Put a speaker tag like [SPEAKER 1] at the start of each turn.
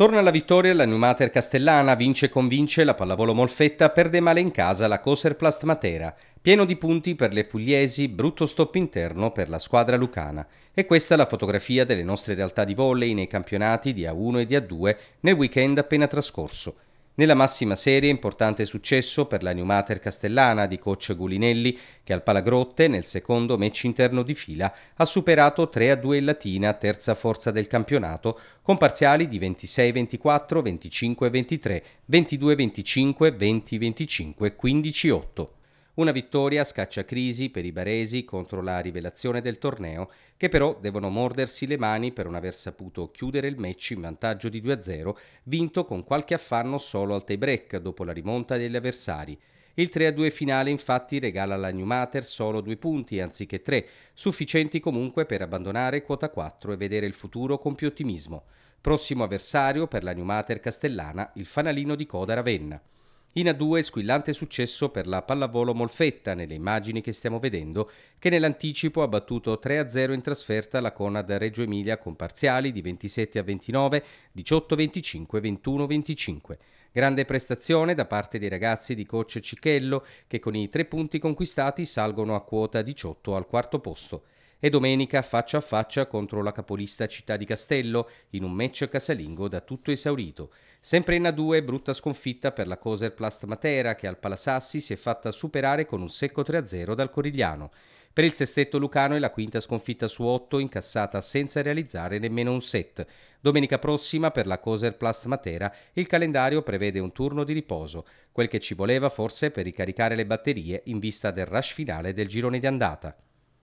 [SPEAKER 1] Torna alla vittoria la Newmater Castellana, vince e convince la Pallavolo Molfetta, perde male in casa la Coserplast Matera. Pieno di punti per le pugliesi, brutto stop interno per la squadra lucana. E questa è la fotografia delle nostre realtà di volley nei campionati di A1 e di A2 nel weekend appena trascorso. Nella massima serie importante successo per la Newmater Castellana di coach Gulinelli che al Palagrotte nel secondo match interno di fila ha superato 3-2 in Latina, terza forza del campionato, con parziali di 26-24, 25-23, 22-25, 20-25, 15-8. Una vittoria scaccia crisi per i baresi contro la rivelazione del torneo, che però devono mordersi le mani per non aver saputo chiudere il match in vantaggio di 2-0, vinto con qualche affanno solo al tie-break dopo la rimonta degli avversari. Il 3-2 finale infatti regala alla Newmater solo due punti anziché tre, sufficienti comunque per abbandonare quota 4 e vedere il futuro con più ottimismo. Prossimo avversario per la Newmater castellana, il fanalino di coda Ravenna. In A2 squillante successo per la pallavolo Molfetta nelle immagini che stiamo vedendo, che nell'anticipo ha battuto 3-0 in trasferta la Conad Reggio Emilia con parziali di 27 29, 18 25, 21 25. Grande prestazione da parte dei ragazzi di coach Cichello che con i tre punti conquistati salgono a quota 18 al quarto posto e domenica faccia a faccia contro la capolista Città di Castello in un match casalingo da tutto esaurito. Sempre in A2 brutta sconfitta per la Coser Plast Matera che al Palasassi si è fatta superare con un secco 3-0 dal Corigliano. Per il sestetto Lucano è la quinta sconfitta su otto incassata senza realizzare nemmeno un set. Domenica prossima per la Coser Plast Matera il calendario prevede un turno di riposo, quel che ci voleva forse per ricaricare le batterie in vista del rush finale del girone di andata.